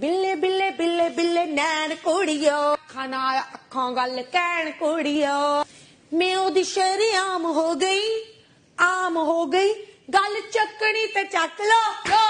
ਬਿੱਲੇ ਬਿੱਲੇ ਬਿੱਲੇ ਬਿੱਲੇ ਨੈਣ ਕੁੜੀਓ ਖਾਣਾ ਅੱਖਾਂ ਗੱਲ ਕਹਿਣ ਕੁੜੀਓ ਮੈਂ ਉਹਦੀ ਸ਼ਰਿਆਮ ਹੋ ਗਈ ਆਮ ਹੋ ਗਈ ਗੱਲ ਚੱਕਣੀ ਤੇ ਚੱਕ ਲੋ